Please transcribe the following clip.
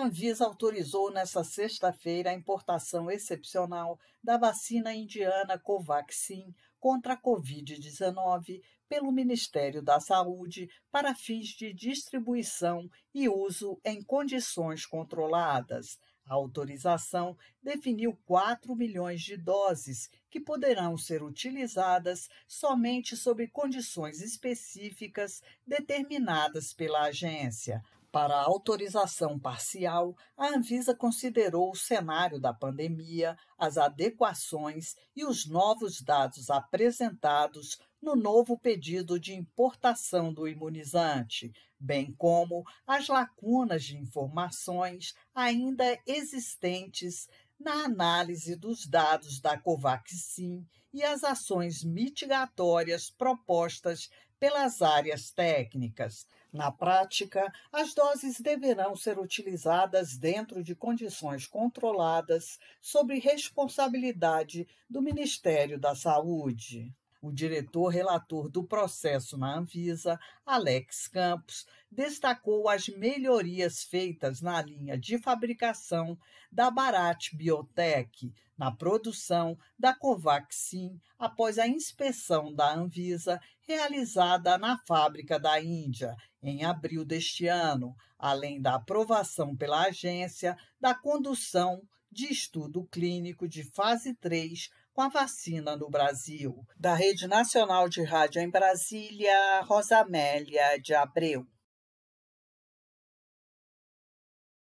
Anvisa autorizou nesta sexta-feira a importação excepcional da vacina indiana Covaxin contra a Covid-19 pelo Ministério da Saúde para fins de distribuição e uso em condições controladas. A autorização definiu 4 milhões de doses que poderão ser utilizadas somente sob condições específicas determinadas pela agência. Para a autorização parcial, a Anvisa considerou o cenário da pandemia, as adequações e os novos dados apresentados no novo pedido de importação do imunizante, bem como as lacunas de informações ainda existentes na análise dos dados da Covaxin e as ações mitigatórias propostas pelas áreas técnicas. Na prática, as doses deverão ser utilizadas dentro de condições controladas, sob responsabilidade do Ministério da Saúde. O diretor relator do processo na Anvisa, Alex Campos, destacou as melhorias feitas na linha de fabricação da Barat Biotech, na produção da Covaxin, após a inspeção da Anvisa realizada na fábrica da Índia em abril deste ano, além da aprovação pela agência da condução de estudo clínico de fase 3 com a vacina no Brasil. Da Rede Nacional de Rádio em Brasília, Rosamélia de Abreu.